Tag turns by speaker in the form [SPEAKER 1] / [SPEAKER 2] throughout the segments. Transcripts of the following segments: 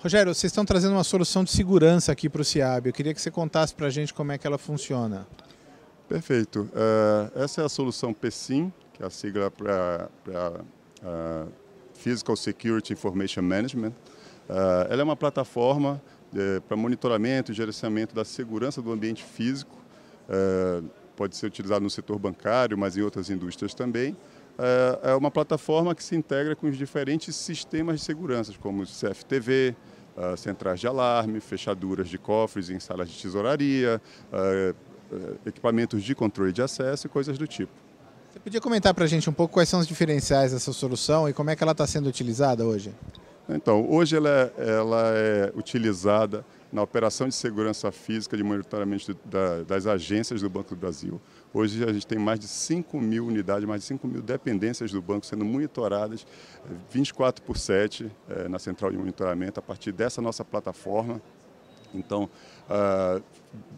[SPEAKER 1] Rogério, vocês estão trazendo uma solução de segurança aqui para o CIAB. Eu queria que você contasse para a gente como é que ela funciona.
[SPEAKER 2] Perfeito. Uh, essa é a solução PSIM, que é a sigla para uh, é, Physical Security Information Management. Uh, ela é uma plataforma para monitoramento e gerenciamento da segurança do ambiente físico. pode ser utilizado no setor bancário, mas em outras indústrias também. É, é uma plataforma que se integra com os diferentes sistemas de segurança, como o CFTV, ah, centrais de alarme, fechaduras de cofres em salas de tesouraria, ah, eh, equipamentos de controle de acesso e coisas do tipo.
[SPEAKER 1] Você podia comentar para a gente um pouco quais são os diferenciais dessa solução e como é que ela está sendo utilizada hoje?
[SPEAKER 2] Então, hoje ela, é, ela é utilizada na operação de segurança física de monitoramento da, das agências do Banco do Brasil. Hoje a gente tem mais de 5 mil unidades, mais de 5 mil dependências do banco sendo monitoradas 24 eh, por 7 é, eh, na central de monitoramento a partir dessa nossa plataforma então, uh,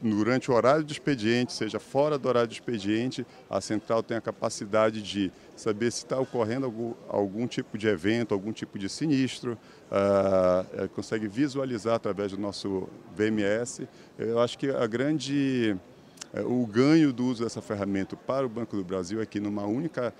[SPEAKER 2] durante o horário de expediente, seja fora do horário de expediente, a central tem a capacidade de saber se está ocorrendo algum, algum, tipo de evento, algum tipo de sinistro, uh, consegue visualizar através do nosso VMS. Eu acho que a grande, uh, o ganho do uso dessa ferramenta para o Banco do Brasil é que numa única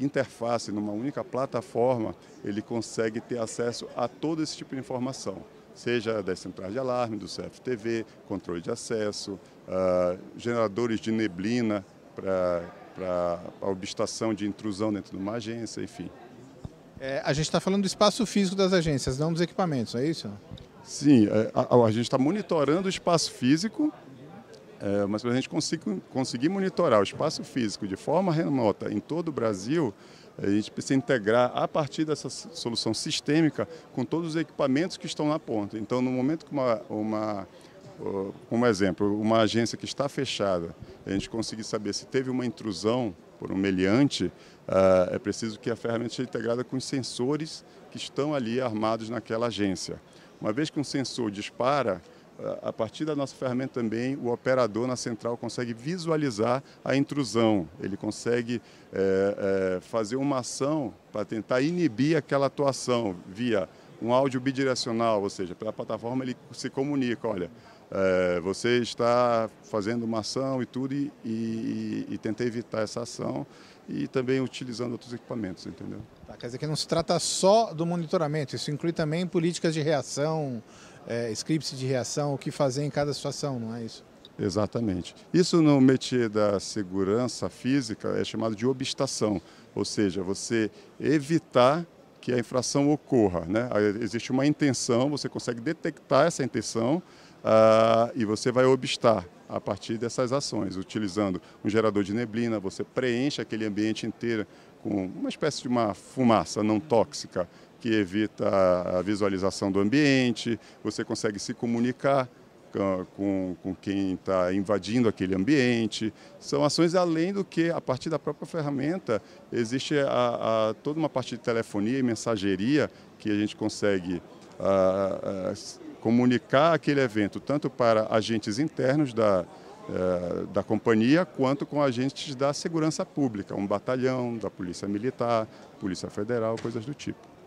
[SPEAKER 2] interface, numa única plataforma, ele consegue ter acesso a todo esse tipo de informação seja das centrais de alarme, do CFTV, controle de acesso, uh, ah, geradores de neblina para a obstação de intrusão dentro de uma agência, enfim.
[SPEAKER 1] É, a gente está falando do espaço físico das agências, não dos equipamentos, é isso?
[SPEAKER 2] Sim, é, a, a, a gente está monitorando o espaço físico, é, mas para a gente conseguir, conseguir monitorar o espaço físico de forma remota em todo o Brasil, a gente precisa integrar a partir dessa solução sistêmica com todos os equipamentos que estão na ponta. Então, no momento que uma, uma como exemplo, uma agência que está fechada, a gente conseguir saber se teve uma intrusão por um meliante, ah, é preciso que a ferramenta seja integrada com os sensores que estão ali armados naquela agência. Uma vez que um sensor dispara, a partir da nossa ferramenta também, o operador na central consegue visualizar a intrusão, ele consegue é, é, fazer uma ação para tentar inibir aquela atuação via um áudio bidirecional, ou seja, pela plataforma ele se comunica, olha, é, você está fazendo uma ação e tudo e, e, e tenta evitar essa ação e também utilizando outros equipamentos, entendeu?
[SPEAKER 1] Tá, quer dizer que não se trata só do monitoramento, isso inclui também políticas de reação, é, scripts de reação, o que fazer em cada situação, não é isso?
[SPEAKER 2] Exatamente. Isso no métier da segurança física é chamado de obstação, ou seja, você evitar que a infração ocorra. Né? Existe uma intenção, você consegue detectar essa intenção ah, e você vai obstar a partir dessas ações, utilizando um gerador de neblina, você preenche aquele ambiente inteiro com uma espécie de uma fumaça não tóxica que evita a visualização do ambiente, você consegue se comunicar com, com quem está invadindo aquele ambiente. São ações além do que, a partir da própria ferramenta, existe a, a, toda uma parte de telefonia e mensageria que a gente consegue a, ah, ah, comunicar aquele evento tanto para agentes internos da, eh, da companhia quanto com agentes da segurança pública, um batalhão, da Polícia Militar, Polícia Federal, coisas do tipo.